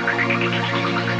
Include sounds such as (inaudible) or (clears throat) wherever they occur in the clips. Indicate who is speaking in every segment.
Speaker 1: Thank you.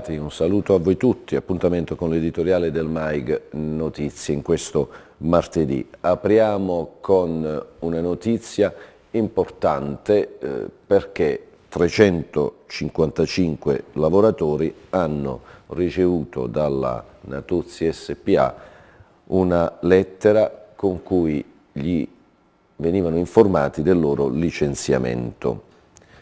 Speaker 1: trovati, un saluto a voi tutti, appuntamento con l'editoriale del MAIG Notizie in questo martedì. Apriamo con una notizia importante eh, perché 355 lavoratori hanno ricevuto dalla Natuzzi SPA una lettera con cui gli venivano informati del loro licenziamento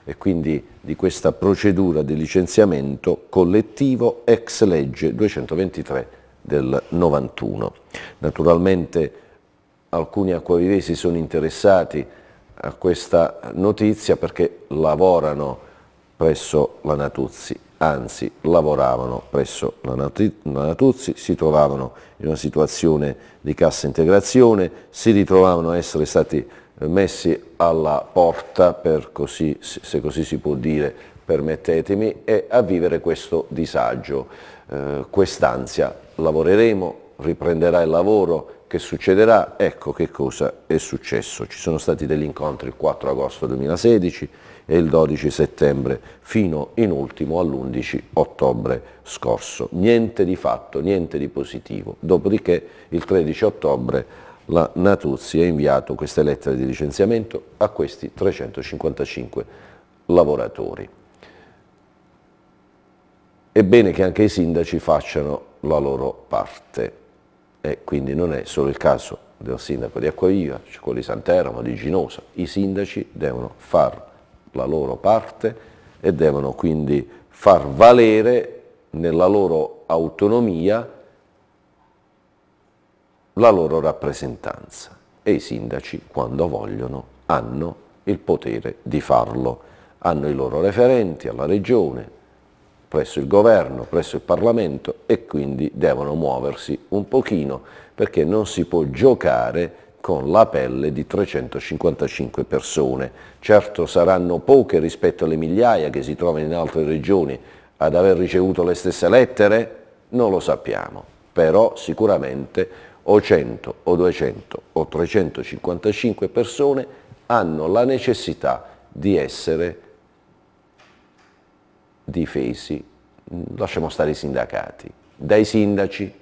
Speaker 1: e quindi di questa procedura di licenziamento collettivo ex legge 223 del 91. Naturalmente alcuni acquavivesi sono interessati a questa notizia perché lavorano presso la Natuzzi, anzi lavoravano presso la Natuzzi, si trovavano in una situazione di cassa integrazione, si ritrovavano a essere stati messi alla porta, per così, se così si può dire, permettetemi, e a vivere questo disagio, eh, quest'ansia. Lavoreremo, riprenderà il lavoro, che succederà? Ecco che cosa è successo. Ci sono stati degli incontri il 4 agosto 2016 e il 12 settembre, fino in ultimo all'11 ottobre scorso. Niente di fatto, niente di positivo. Dopodiché il 13 ottobre la Natuzzi ha inviato queste lettere di licenziamento a questi 355 lavoratori. È bene che anche i sindaci facciano la loro parte e quindi non è solo il caso del sindaco di Acquaviva, quello di Santeramo, di Ginosa, i sindaci devono fare la loro parte e devono quindi far valere nella loro autonomia la loro rappresentanza e i sindaci, quando vogliono, hanno il potere di farlo. Hanno i loro referenti alla regione, presso il governo, presso il Parlamento e quindi devono muoversi un pochino perché non si può giocare con la pelle di 355 persone. Certo saranno poche rispetto alle migliaia che si trovano in altre regioni ad aver ricevuto le stesse lettere, non lo sappiamo, però sicuramente o 100 o 200 o 355 persone hanno la necessità di essere difesi, lasciamo stare i sindacati, dai sindaci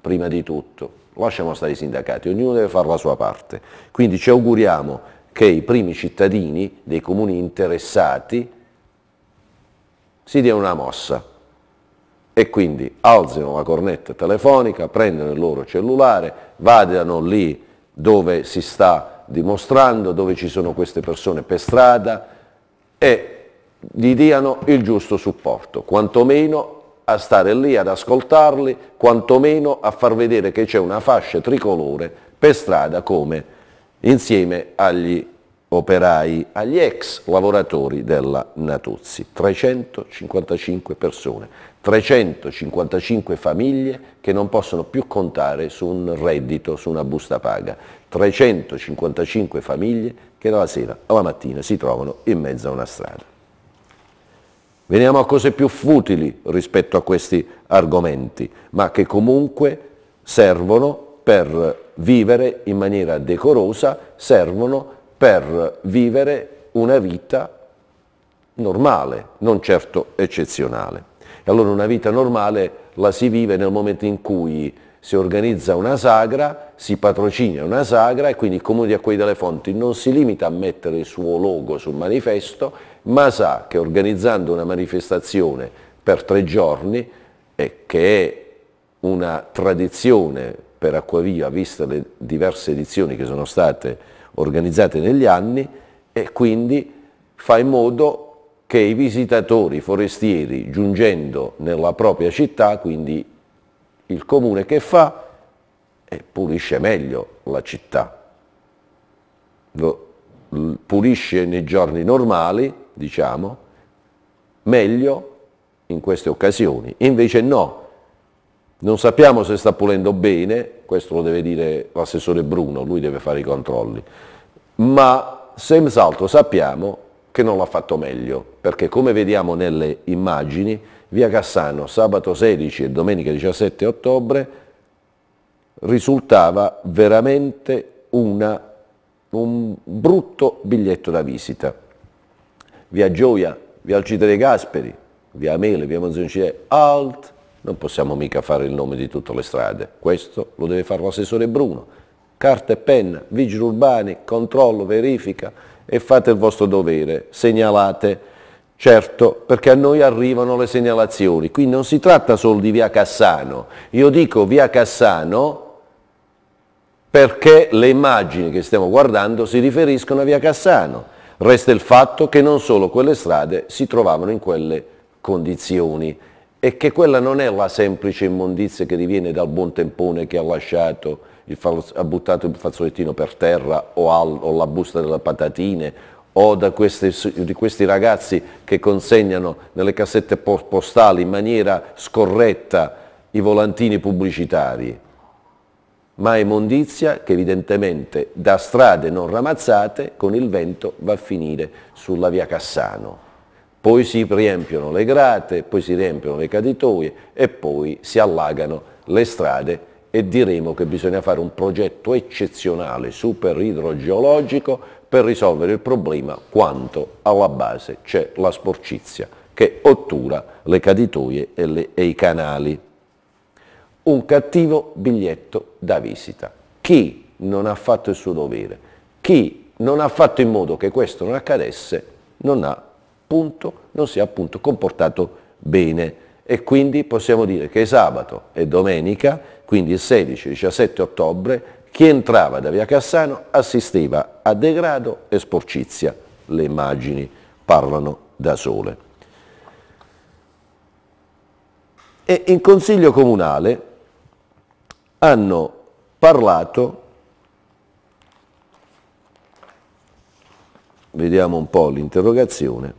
Speaker 1: prima di tutto, lasciamo stare i sindacati, ognuno deve fare la sua parte. Quindi ci auguriamo che i primi cittadini dei comuni interessati si dia una mossa e quindi alzino la cornetta telefonica, prendano il loro cellulare, vadano lì dove si sta dimostrando, dove ci sono queste persone per strada e gli diano il giusto supporto, quantomeno a stare lì ad ascoltarli, quantomeno a far vedere che c'è una fascia tricolore per strada come insieme agli operai, agli ex lavoratori della Natuzzi, 355 persone. 355 famiglie che non possono più contare su un reddito, su una busta paga, 355 famiglie che dalla sera alla mattina si trovano in mezzo a una strada. Veniamo a cose più futili rispetto a questi argomenti, ma che comunque servono per vivere in maniera decorosa, servono per vivere una vita normale, non certo eccezionale. E allora una vita normale la si vive nel momento in cui si organizza una sagra, si patrocina una sagra e quindi il Comune di Acquei delle Fonti non si limita a mettere il suo logo sul manifesto, ma sa che organizzando una manifestazione per tre giorni, e che è una tradizione per Acquaviva, viste le diverse edizioni che sono state organizzate negli anni, e quindi fa in modo che i visitatori forestieri giungendo nella propria città, quindi il comune che fa, eh, pulisce meglio la città, Lo pulisce nei giorni normali, diciamo, meglio in queste occasioni. Invece no, non sappiamo se sta pulendo bene, questo lo deve dire l'assessore Bruno, lui deve fare i controlli, ma senz'altro sappiamo che non l'ha fatto meglio, perché come vediamo nelle immagini, via Cassano sabato 16 e domenica 17 ottobre risultava veramente una, un brutto biglietto da visita. Via Gioia, via Alcide dei Gasperi, via Mele, via Manzoncile, alt, non possiamo mica fare il nome di tutte le strade, questo lo deve fare l'assessore Bruno. Carta e penna, vigili urbani, controllo, verifica, e fate il vostro dovere, segnalate. Certo, perché a noi arrivano le segnalazioni, qui non si tratta solo di via Cassano, io dico via Cassano perché le immagini che stiamo guardando si riferiscono a via Cassano, resta il fatto che non solo quelle strade si trovavano in quelle condizioni e che quella non è la semplice immondizia che diviene dal buon tempone che ha lasciato fallo, ha buttato il fazzolettino per terra o, al, o la busta delle patatine o questi, di questi ragazzi che consegnano nelle cassette postali in maniera scorretta i volantini pubblicitari, ma è immondizia che evidentemente da strade non ramazzate con il vento va a finire sulla via Cassano. Poi si riempiono le grate, poi si riempiono le caditoie e poi si allagano le strade e diremo che bisogna fare un progetto eccezionale super idrogeologico per risolvere il problema quanto alla base c'è la sporcizia che ottura le caditoie e, le, e i canali. Un cattivo biglietto da visita. Chi non ha fatto il suo dovere, chi non ha fatto in modo che questo non accadesse, non ha punto, non si è appunto comportato bene e quindi possiamo dire che sabato e domenica quindi il 16-17 ottobre, chi entrava da via Cassano assisteva a degrado e sporcizia. Le immagini parlano da sole. E in Consiglio Comunale hanno parlato, vediamo un po' l'interrogazione,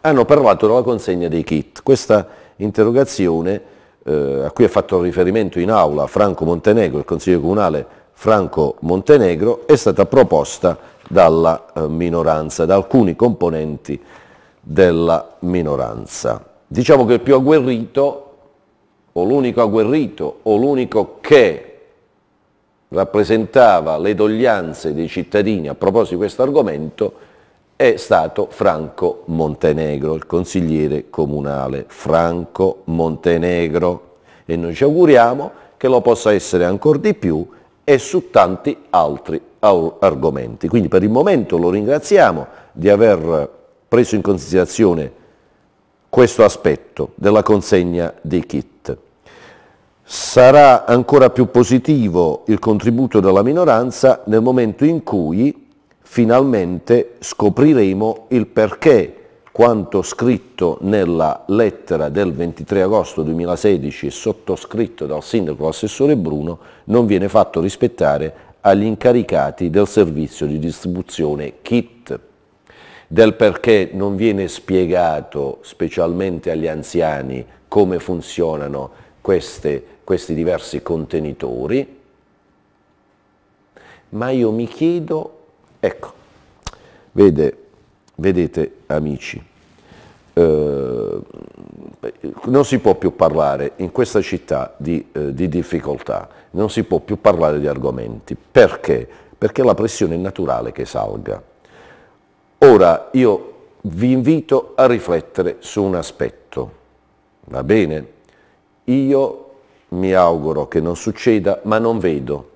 Speaker 1: hanno parlato della consegna dei kit. Questa interrogazione eh, a cui ha fatto riferimento in aula Franco Montenegro, il Consiglio Comunale Franco Montenegro, è stata proposta dalla eh, minoranza, da alcuni componenti della minoranza. Diciamo che il più agguerrito, o l'unico agguerrito, o l'unico che rappresentava le doglianze dei cittadini a proposito di questo argomento è stato Franco Montenegro, il consigliere comunale Franco Montenegro e noi ci auguriamo che lo possa essere ancora di più e su tanti altri argomenti. Quindi per il momento lo ringraziamo di aver preso in considerazione questo aspetto della consegna dei kit. Sarà ancora più positivo il contributo della minoranza nel momento in cui finalmente scopriremo il perché quanto scritto nella lettera del 23 agosto 2016 e sottoscritto dal sindaco assessore Bruno non viene fatto rispettare agli incaricati del servizio di distribuzione kit. Del perché non viene spiegato specialmente agli anziani come funzionano queste, questi diversi contenitori, ma io mi chiedo Ecco, Vede, vedete amici, eh, non si può più parlare in questa città di, eh, di difficoltà, non si può più parlare di argomenti. Perché? Perché la pressione è naturale che salga. Ora io vi invito a riflettere su un aspetto, va bene? Io mi auguro che non succeda, ma non vedo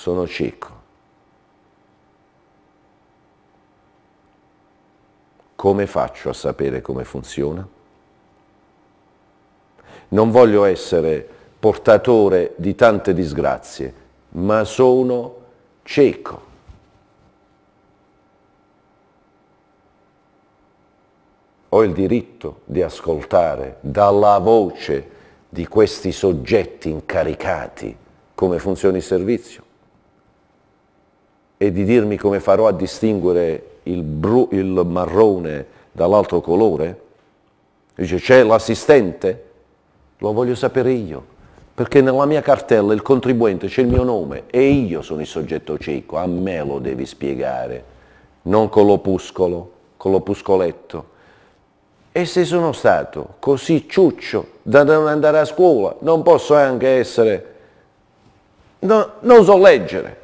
Speaker 1: sono cieco. Come faccio a sapere come funziona? Non voglio essere portatore di tante disgrazie, ma sono cieco. Ho il diritto di ascoltare dalla voce di questi soggetti incaricati come funziona il servizio e di dirmi come farò a distinguere il, bru, il marrone dall'altro colore? Dice, c'è l'assistente? Lo voglio sapere io, perché nella mia cartella il contribuente c'è il mio nome e io sono il soggetto cieco, a me lo devi spiegare, non con l'opuscolo, con l'opuscoletto. E se sono stato così ciuccio da non andare a scuola, non posso anche essere... No, non so leggere,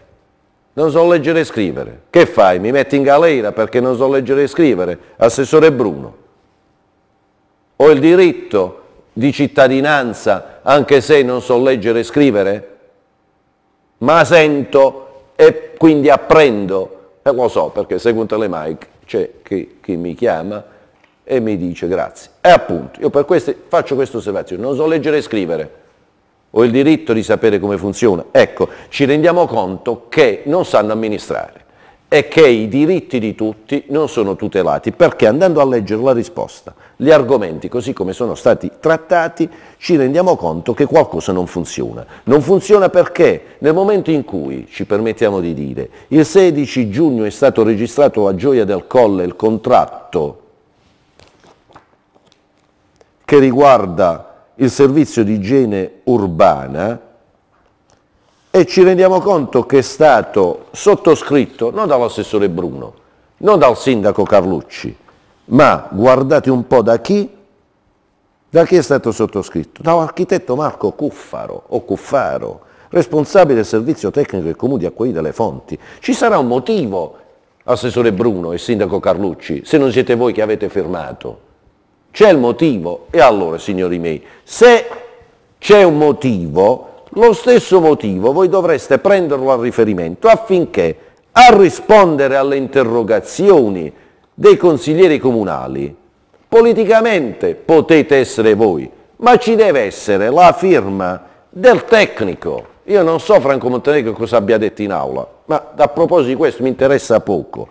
Speaker 1: non so leggere e scrivere. Che fai? Mi metti in galera perché non so leggere e scrivere? Assessore Bruno. Ho il diritto di cittadinanza anche se non so leggere e scrivere? Ma sento e quindi apprendo. E eh, lo so perché seguo le mic c'è chi, chi mi chiama e mi dice grazie. E appunto, io per questo faccio questa osservazione, non so leggere e scrivere o il diritto di sapere come funziona. Ecco, ci rendiamo conto che non sanno amministrare e che i diritti di tutti non sono tutelati, perché andando a leggere la risposta, gli argomenti così come sono stati trattati, ci rendiamo conto che qualcosa non funziona. Non funziona perché nel momento in cui, ci permettiamo di dire, il 16 giugno è stato registrato a Gioia del Colle il contratto che riguarda il servizio di igiene urbana e ci rendiamo conto che è stato sottoscritto non dall'assessore Bruno, non dal sindaco Carlucci, ma guardate un po' da chi, da chi è stato sottoscritto? Dall'architetto Marco Cuffaro o Cuffaro, responsabile del servizio tecnico del comune di Acquai delle Fonti. Ci sarà un motivo, assessore Bruno e sindaco Carlucci, se non siete voi che avete firmato. C'è il motivo? E allora, signori miei, se c'è un motivo, lo stesso motivo voi dovreste prenderlo a riferimento affinché a rispondere alle interrogazioni dei consiglieri comunali, politicamente potete essere voi, ma ci deve essere la firma del tecnico. Io non so Franco Montenegro cosa abbia detto in aula, ma a proposito di questo mi interessa poco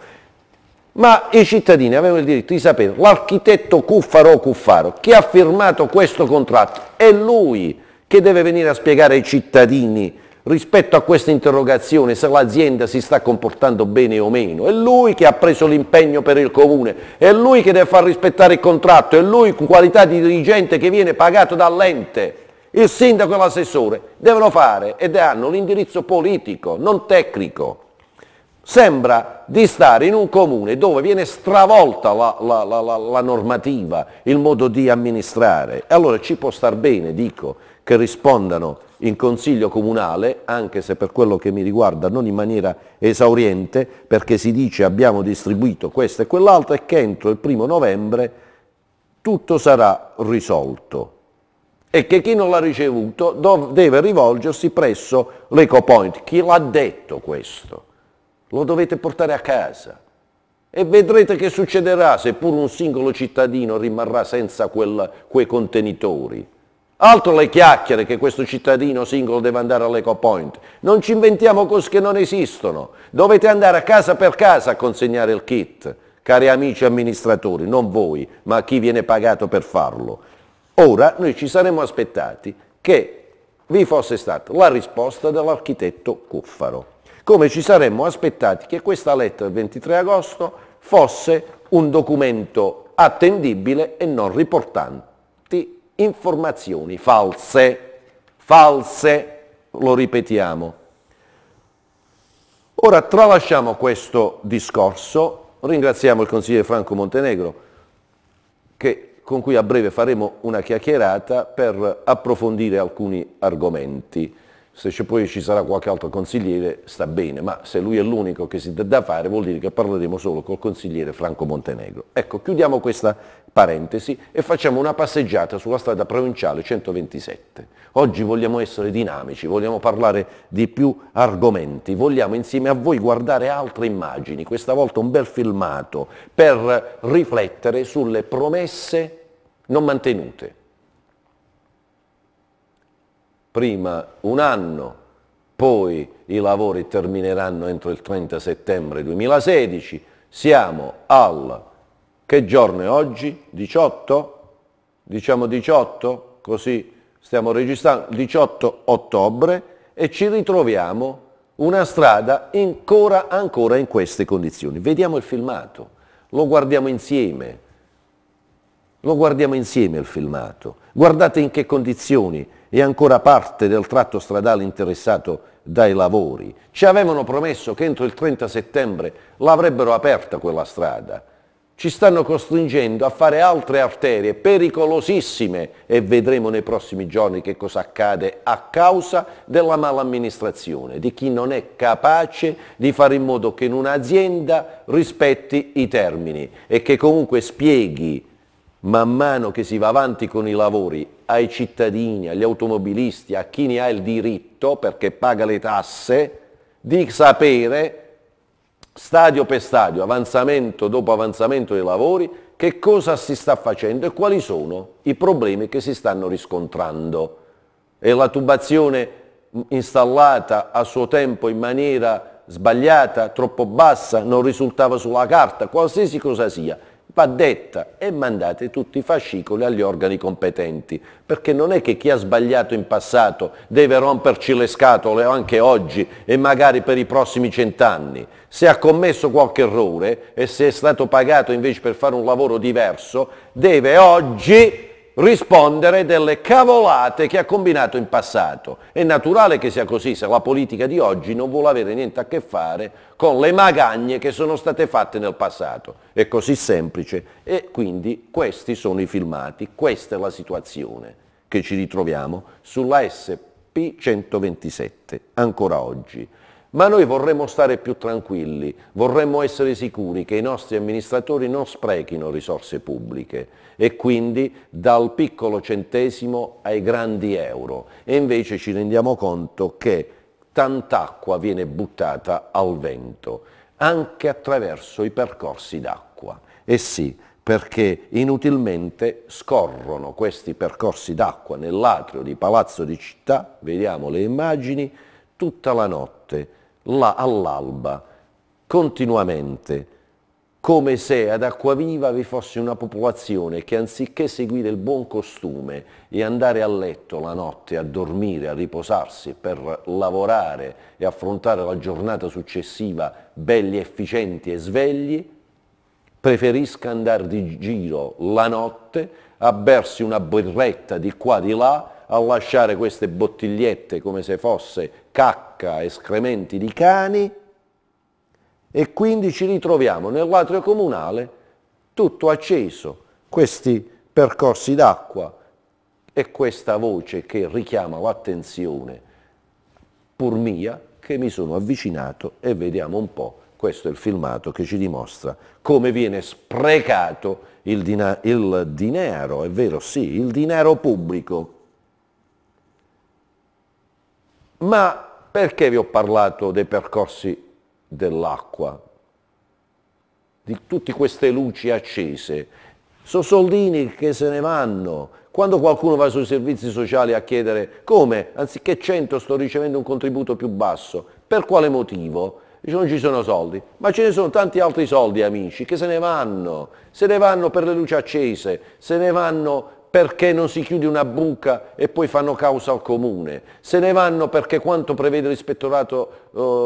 Speaker 1: ma i cittadini avevano il diritto di sapere l'architetto Cuffaro Cuffaro che ha firmato questo contratto è lui che deve venire a spiegare ai cittadini rispetto a questa interrogazione se l'azienda si sta comportando bene o meno, è lui che ha preso l'impegno per il comune, è lui che deve far rispettare il contratto, è lui con qualità di dirigente che viene pagato dall'ente, il sindaco e l'assessore devono fare ed hanno l'indirizzo politico, non tecnico sembra di stare in un comune dove viene stravolta la, la, la, la normativa, il modo di amministrare. E allora ci può star bene, dico, che rispondano in consiglio comunale, anche se per quello che mi riguarda non in maniera esauriente, perché si dice abbiamo distribuito questo e quell'altro e che entro il primo novembre tutto sarà risolto e che chi non l'ha ricevuto deve rivolgersi presso l'EcoPoint. Chi l'ha detto questo? lo dovete portare a casa e vedrete che succederà se pure un singolo cittadino rimarrà senza quel, quei contenitori. Altro le chiacchiere che questo cittadino singolo deve andare all'EcoPoint. Non ci inventiamo cose che non esistono. Dovete andare a casa per casa a consegnare il kit, cari amici amministratori, non voi, ma chi viene pagato per farlo. Ora noi ci saremmo aspettati che vi fosse stata la risposta dell'architetto Cuffaro come ci saremmo aspettati che questa lettera del 23 agosto fosse un documento attendibile e non riportanti informazioni false. False, lo ripetiamo. Ora tralasciamo questo discorso, ringraziamo il consigliere Franco Montenegro che con cui a breve faremo una chiacchierata per approfondire alcuni argomenti se c'è poi ci sarà qualche altro consigliere sta bene, ma se lui è l'unico che si dà da fare vuol dire che parleremo solo col consigliere Franco Montenegro. Ecco, chiudiamo questa parentesi e facciamo una passeggiata sulla strada provinciale 127. Oggi vogliamo essere dinamici, vogliamo parlare di più argomenti, vogliamo insieme a voi guardare altre immagini, questa volta un bel filmato, per riflettere sulle promesse non mantenute prima un anno, poi i lavori termineranno entro il 30 settembre 2016, siamo al, che giorno è oggi? 18? Diciamo 18, così stiamo registrando, 18 ottobre e ci ritroviamo una strada ancora, ancora in queste condizioni. Vediamo il filmato, lo guardiamo insieme, lo guardiamo insieme il filmato, guardate in che condizioni è ancora parte del tratto stradale interessato dai lavori. Ci avevano promesso che entro il 30 settembre l'avrebbero aperta quella strada. Ci stanno costringendo a fare altre arterie pericolosissime e vedremo nei prossimi giorni che cosa accade a causa della malamministrazione, di chi non è capace di fare in modo che in un'azienda rispetti i termini e che comunque spieghi man mano che si va avanti con i lavori, ai cittadini, agli automobilisti, a chi ne ha il diritto, perché paga le tasse, di sapere stadio per stadio, avanzamento dopo avanzamento dei lavori, che cosa si sta facendo e quali sono i problemi che si stanno riscontrando. E la tubazione installata a suo tempo in maniera sbagliata, troppo bassa, non risultava sulla carta, qualsiasi cosa sia va detta e mandate tutti i fascicoli agli organi competenti, perché non è che chi ha sbagliato in passato deve romperci le scatole anche oggi e magari per i prossimi cent'anni. Se ha commesso qualche errore e se è stato pagato invece per fare un lavoro diverso, deve oggi rispondere delle cavolate che ha combinato in passato. È naturale che sia così se la politica di oggi non vuole avere niente a che fare con le magagne che sono state fatte nel passato. È così semplice e quindi questi sono i filmati, questa è la situazione che ci ritroviamo sulla SP 127 ancora oggi ma noi vorremmo stare più tranquilli, vorremmo essere sicuri che i nostri amministratori non sprechino risorse pubbliche e quindi dal piccolo centesimo ai grandi euro e invece ci rendiamo conto che tant'acqua viene buttata al vento, anche attraverso i percorsi d'acqua. E eh sì, perché inutilmente scorrono questi percorsi d'acqua nell'atrio di Palazzo di Città, vediamo le immagini, tutta la notte, là all'alba, continuamente, come se ad Acquaviva vi fosse una popolazione che anziché seguire il buon costume e andare a letto la notte a dormire, a riposarsi per lavorare e affrontare la giornata successiva belli, efficienti e svegli, preferisca andare di giro la notte a bersi una birretta di qua di là a lasciare queste bottigliette come se fosse cacca, e escrementi di cani e quindi ci ritroviamo nell'atrio comunale tutto acceso, questi percorsi d'acqua e questa voce che richiama l'attenzione pur mia che mi sono avvicinato e vediamo un po', questo è il filmato che ci dimostra come viene sprecato il, il dinero, è vero sì, il dinero pubblico Ma perché vi ho parlato dei percorsi dell'acqua? Di tutte queste luci accese. Sono soldini che se ne vanno. Quando qualcuno va sui servizi sociali a chiedere come, anziché 100 sto ricevendo un contributo più basso, per quale motivo? Dice non ci sono soldi, ma ce ne sono tanti altri soldi amici che se ne vanno, se ne vanno per le luci accese, se ne vanno perché non si chiude una buca e poi fanno causa al comune, se ne vanno perché quanto prevede l'ispettorato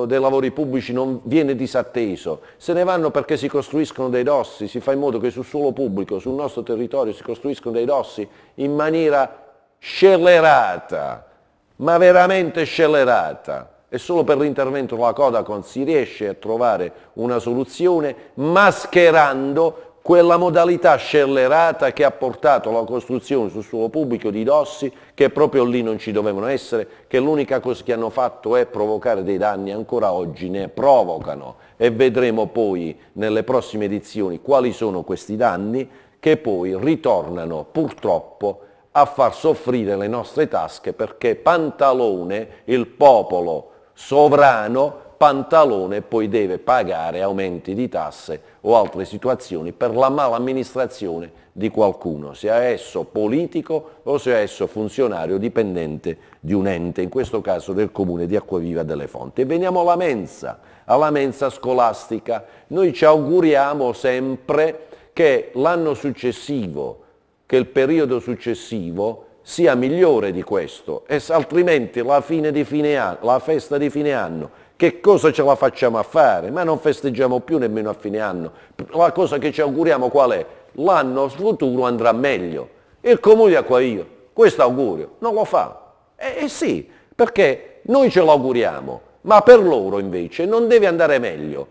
Speaker 1: eh, dei lavori pubblici non viene disatteso, se ne vanno perché si costruiscono dei dossi, si fa in modo che sul suolo pubblico, sul nostro territorio si costruiscono dei dossi in maniera scellerata, ma veramente scellerata e solo per l'intervento della Codacon si riesce a trovare una soluzione mascherando quella modalità scellerata che ha portato alla costruzione sul suo pubblico di dossi che proprio lì non ci dovevano essere, che l'unica cosa che hanno fatto è provocare dei danni, ancora oggi ne provocano e vedremo poi nelle prossime edizioni quali sono questi danni che poi ritornano purtroppo a far soffrire le nostre tasche perché Pantalone, il popolo sovrano, Pantalone poi deve pagare aumenti di tasse o altre situazioni per la mala amministrazione di qualcuno, sia esso politico o sia esso funzionario dipendente di un ente, in questo caso del comune di Acquaviva delle Fonti. E veniamo alla mensa, alla mensa scolastica. Noi ci auguriamo sempre che l'anno successivo, che il periodo successivo sia migliore di questo, altrimenti la, fine di fine anno, la festa di fine anno che cosa ce la facciamo a fare? Ma non festeggiamo più nemmeno a fine anno. La cosa che ci auguriamo qual è? L'anno futuro andrà meglio. Il comune di io, questo augurio, non lo fa. Eh, e sì, perché noi ce l'auguriamo, ma per loro invece non deve andare meglio.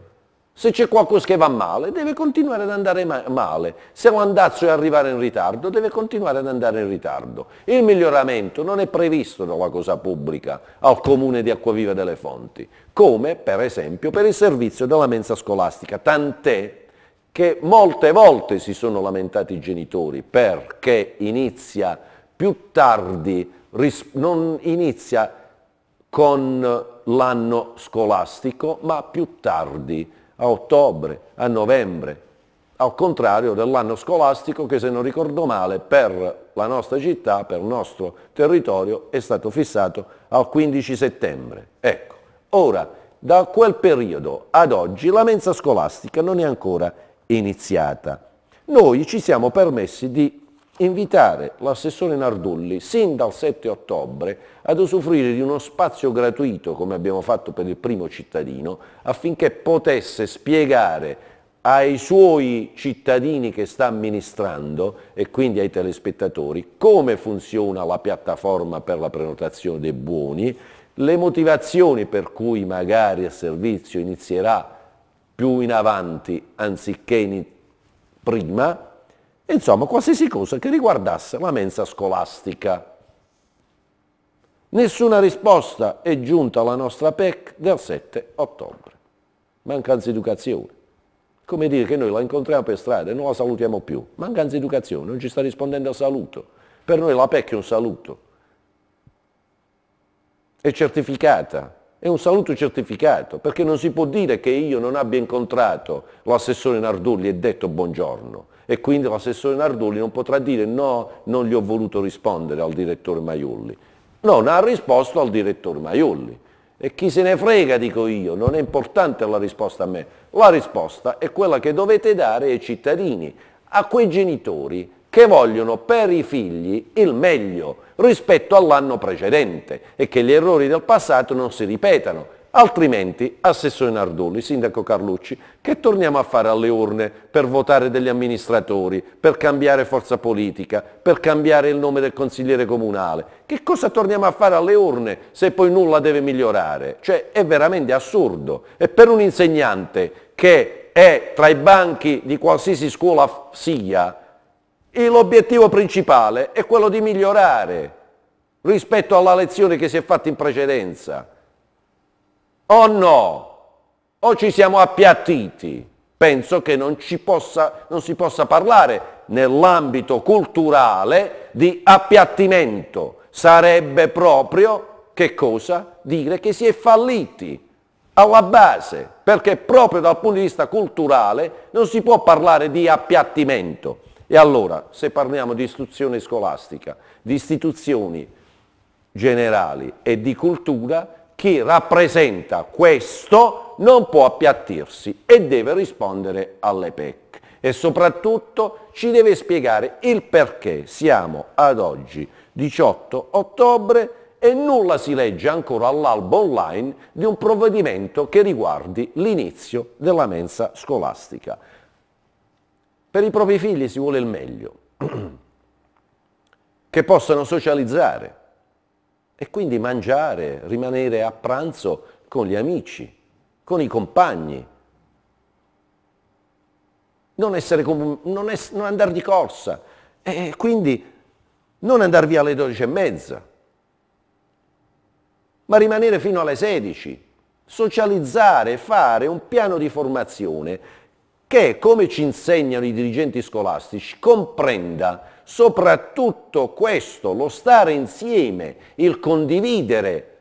Speaker 1: Se c'è qualcosa che va male, deve continuare ad andare ma male. Se un andazzo è arrivare in ritardo, deve continuare ad andare in ritardo. Il miglioramento non è previsto dalla cosa pubblica al comune di Acquaviva delle Fonti, come per esempio per il servizio della mensa scolastica, tant'è che molte volte si sono lamentati i genitori perché inizia più tardi, non inizia con l'anno scolastico, ma più tardi a ottobre, a novembre, al contrario dell'anno scolastico che se non ricordo male per la nostra città, per il nostro territorio è stato fissato al 15 settembre. Ecco, ora da quel periodo ad oggi la mensa scolastica non è ancora iniziata. Noi ci siamo permessi di invitare l'assessore Nardulli sin dal 7 ottobre ad usufruire di uno spazio gratuito, come abbiamo fatto per il primo cittadino, affinché potesse spiegare ai suoi cittadini che sta amministrando e quindi ai telespettatori come funziona la piattaforma per la prenotazione dei buoni, le motivazioni per cui magari il servizio inizierà più in avanti anziché in prima Insomma, qualsiasi cosa che riguardasse la mensa scolastica. Nessuna risposta è giunta alla nostra PEC del 7 ottobre. Mancanza educazione. Come dire che noi la incontriamo per strada e non la salutiamo più. Mancanza educazione, non ci sta rispondendo al saluto. Per noi la PEC è un saluto. È certificata, è un saluto certificato, perché non si può dire che io non abbia incontrato l'assessore Nardulli e detto buongiorno e quindi l'assessore Nardulli non potrà dire no, non gli ho voluto rispondere al direttore Maiulli. Non ha risposto al direttore Maiulli. E chi se ne frega, dico io, non è importante la risposta a me. La risposta è quella che dovete dare ai cittadini, a quei genitori che vogliono per i figli il meglio rispetto all'anno precedente e che gli errori del passato non si ripetano altrimenti Assessore Nardulli, Sindaco Carlucci, che torniamo a fare alle urne per votare degli amministratori, per cambiare forza politica, per cambiare il nome del consigliere comunale? Che cosa torniamo a fare alle urne se poi nulla deve migliorare? Cioè è veramente assurdo. E per un insegnante che è tra i banchi di qualsiasi scuola sia, l'obiettivo principale è quello di migliorare rispetto alla lezione che si è fatta in precedenza o no? O ci siamo appiattiti? Penso che non, possa, non si possa parlare nell'ambito culturale di appiattimento. Sarebbe proprio, che cosa? Dire che si è falliti alla base, perché proprio dal punto di vista culturale non si può parlare di appiattimento. E allora, se parliamo di istruzione scolastica, di istituzioni generali e di cultura, chi rappresenta questo non può appiattirsi e deve rispondere alle PEC e soprattutto ci deve spiegare il perché siamo ad oggi 18 ottobre e nulla si legge ancora all'albo online di un provvedimento che riguardi l'inizio della mensa scolastica. Per i propri figli si vuole il meglio, (clears throat) che possano socializzare, e quindi mangiare, rimanere a pranzo con gli amici, con i compagni. Non, essere, non, non andare di corsa. E quindi non andare via alle 12 e mezza, ma rimanere fino alle 16. Socializzare, fare un piano di formazione che, come ci insegnano i dirigenti scolastici, comprenda soprattutto questo, lo stare insieme, il condividere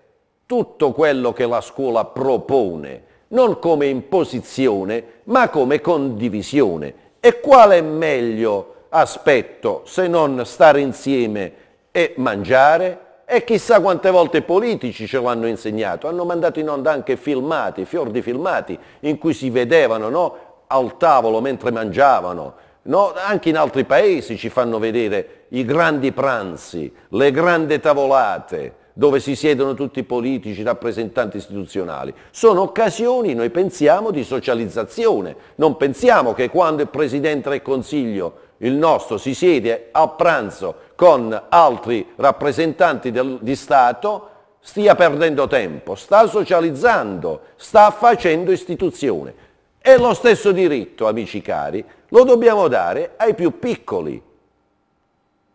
Speaker 1: tutto quello che la scuola propone, non come imposizione, ma come condivisione. E quale meglio aspetto se non stare insieme e mangiare? E chissà quante volte i politici ce l'hanno insegnato, hanno mandato in onda anche filmati, fior di filmati, in cui si vedevano no, al tavolo mentre mangiavano, No, anche in altri paesi ci fanno vedere i grandi pranzi, le grandi tavolate dove si siedono tutti i politici, i rappresentanti istituzionali. Sono occasioni, noi pensiamo, di socializzazione. Non pensiamo che quando il Presidente del Consiglio, il nostro, si siede a pranzo con altri rappresentanti del, di Stato, stia perdendo tempo, sta socializzando, sta facendo istituzione. E lo stesso diritto, amici cari, lo dobbiamo dare ai più piccoli,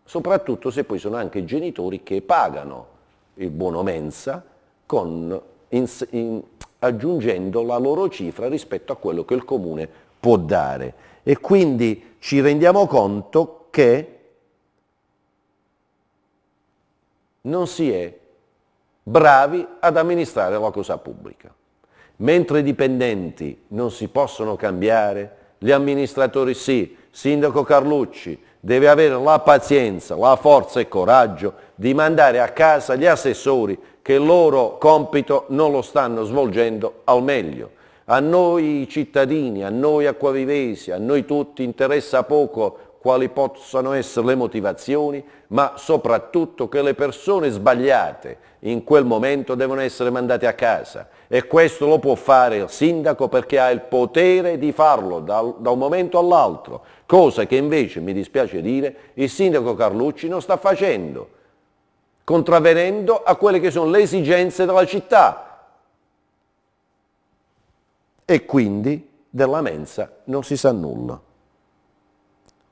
Speaker 1: soprattutto se poi sono anche i genitori che pagano il buono mensa con, in, in, aggiungendo la loro cifra rispetto a quello che il comune può dare. E quindi ci rendiamo conto che non si è bravi ad amministrare la cosa pubblica. Mentre i dipendenti non si possono cambiare, gli amministratori sì, sindaco Carlucci deve avere la pazienza, la forza e coraggio di mandare a casa gli assessori che il loro compito non lo stanno svolgendo al meglio. A noi cittadini, a noi acquavivesi, a noi tutti interessa poco quali possano essere le motivazioni, ma soprattutto che le persone sbagliate in quel momento devono essere mandate a casa e questo lo può fare il sindaco perché ha il potere di farlo da, da un momento all'altro, cosa che invece, mi dispiace dire, il sindaco Carlucci non sta facendo, contravenendo a quelle che sono le esigenze della città. E quindi della mensa non si sa nulla.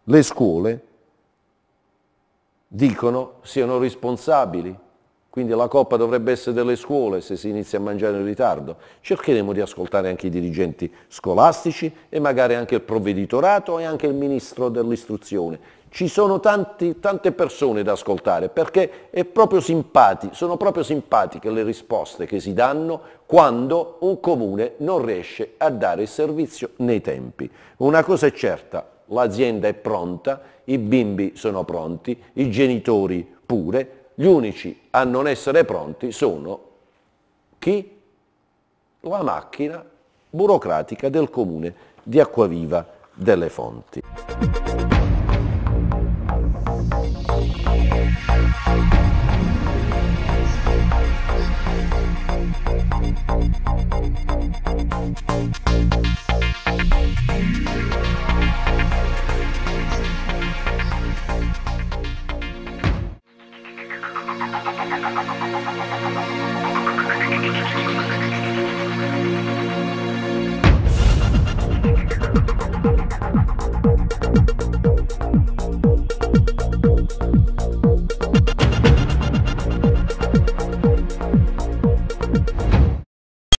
Speaker 1: Le scuole dicono siano responsabili quindi la coppa dovrebbe essere delle scuole se si inizia a mangiare in ritardo. Cercheremo di ascoltare anche i dirigenti scolastici e magari anche il provveditorato e anche il ministro dell'istruzione. Ci sono tanti, tante persone da ascoltare perché proprio simpati, sono proprio simpatiche le risposte che si danno quando un comune non riesce a dare il servizio nei tempi. Una cosa è certa, l'azienda è pronta, i bimbi sono pronti, i genitori pure, gli unici a non essere pronti sono chi? La macchina burocratica del comune di Acquaviva delle Fonti. ハハハハ